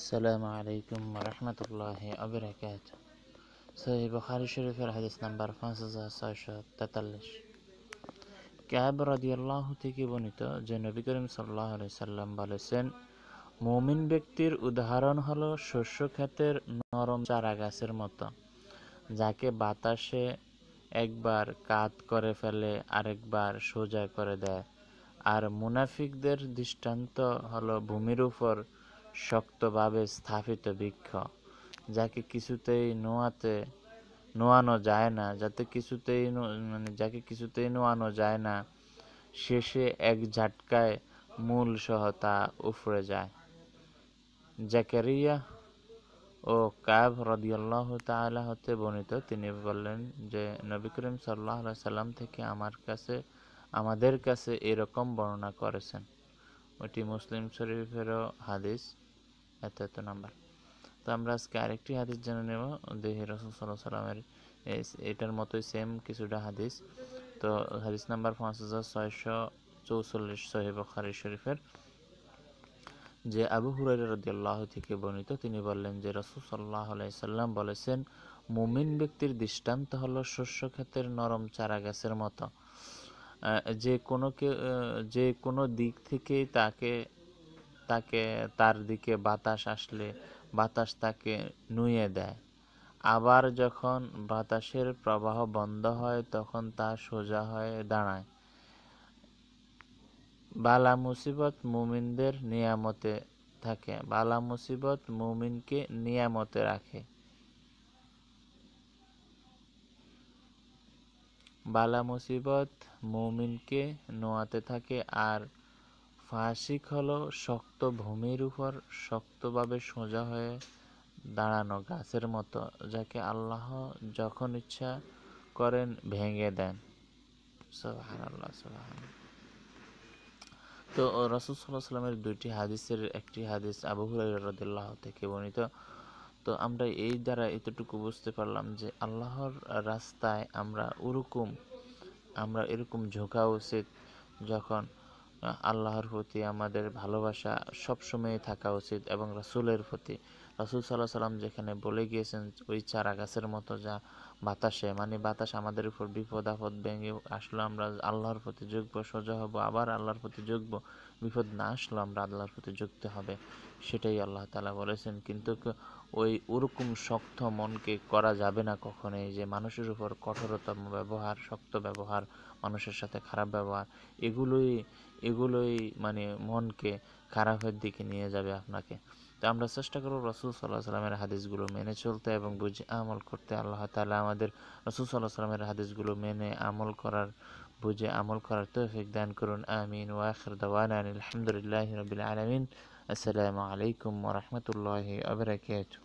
আসসালামু আলাইকুম রহমতুল্লাহ আবরাকাত সহি বখারি শরীফের হাদিস নাম্বার পাঁচ হাজার ছয়শো তেতাল্লিশ ক্যাব রাদিয়াল্লাহ থেকে বর্ণিত যে নবী করিম সাল্লাহ সাল্লাম বলেছেন মুমিন ব্যক্তির উদাহরণ হল শস্য ক্ষেতের নরম চারা গাছের মতো যাকে বাতাসে একবার কাত করে ফেলে আরেকবার সোজা করে দেয় আর মুনাফিকদের দৃষ্টান্ত হলো ভূমির উপর শক্তভাবে স্থাপিত বৃক্ষ যাকে কিছুতেই নোয়াতে নোয়ানো যায় না যাতে কিছুতেই মানে যাকে কিছুতেই নোয়ানো যায় না শেষে এক ঝাটকায় মূল সহ তা উফরে যায় জাকারিয়া ও কায়ব রদিয়াল্লাহ তালা হতে বর্ণিত তিনি বললেন যে নবী করিম সাল্লাহ সাল্লাম থেকে আমার কাছে আমাদের কাছে এরকম বর্ণনা করেছেন ওটি মুসলিম শরীফেরও হাদিস এত এত নাম্বার তো আমরা আজকে আরেকটি হাদিস জেনে নেব দেহি রসুল সাল্লাহ সাল্লামের এটার মতোই সেম কিছুটা হাদিস তো হাদিস নাম্বার পাঁচ হাজার ছয়শো চৌচল্লিশ সহিব খারি শরীফের যে আবু হুরাইরা রদিয়াল্লাহ থেকে বর্ণিত তিনি বললেন যে রসুল সাল্লাহ সাল্লাম বলেছেন মুমিন ব্যক্তির দৃষ্টান্ত হলো শস্যক্ষেতের নরম চারা গাছের মতো যে কোনো যে কোনো দিক থেকে তাকে তাকে তার দিকে বাতাস আসলে বাতাস তাকে নুয়ে দেয় আবার যখন বাতাসের প্রবাহ বন্ধ হয় তখন তা সোজা হয়ে দাঁড়ায় বালা মুসিবত মুমিনদের নিয়ামতে থাকে বালা মুসিবত মুমিনকে নিয়ামতে রাখে বালা মুসিবত মুমিনকে নোয়াতে থাকে আর ফাসিক হলো শক্ত ভূমির উপর শক্তভাবে সোজা হয়ে দাঁড়ানো গাছের মতো যাকে আল্লাহ যখন ইচ্ছা করেন ভেঙে দেন তো রসুল সাল্লাহ দুইটি হাদিসের একটি হাদিস আবু হুরাইরাহ থেকে বর্ণিত তো আমরা এই দ্বারা এতটুকু বুঝতে পারলাম যে আল্লাহর রাস্তায় আমরা ওরকম আমরা এরকম ঝোঁকা উচিত যখন আল্লাহর প্রতি আমাদের ভালোবাসা সবসময় থাকা উচিত এবং রাসুলের প্রতি রাসুল সাল্লাহ সাল্লাম যেখানে বলে গিয়েছেন ওই চারা গাছের মতো যা বাতাসে মানে বাতাস আমাদের উপর বিপদ আপদ ভেঙে আসলে আমরা আল্লাহর প্রতি যোগব সোজা হব আবার আল্লাহর প্রতি যোগব বিপদ না আসলে আমরা আল্লাহর প্রতি যুক্ত হবে সেটাই আল্লাহ তালা বলেছেন কিন্তু ওই ওরকম শক্ত মনকে করা যাবে না কখনোই যে মানুষের উপর কঠোরতম ব্যবহার শক্ত ব্যবহার মানুষের সাথে খারাপ ব্যবহার এগুলোই এগুলোই মানে মনকে খারাপের দিকে নিয়ে যাবে আপনাকে তো আমরা চেষ্টা করব রসুল সাল্লাহ সাল্লামের হাদিসগুলো মেনে চলতে এবং বুঝে আমল করতে আল্লাহ তালা আমাদের রসুল সাল্লাহ সাল্লামের হাদিসগুলো মেনে আমল করার বুঝে আমল করার তৌফিক দান করুন আমিন ওয়াখির দাওয়ান আলহামদুলিল্লাহ রবিল আলমিন আসসালামু আলাইকুম ওরহমতুল্লাহ আবরাকাতু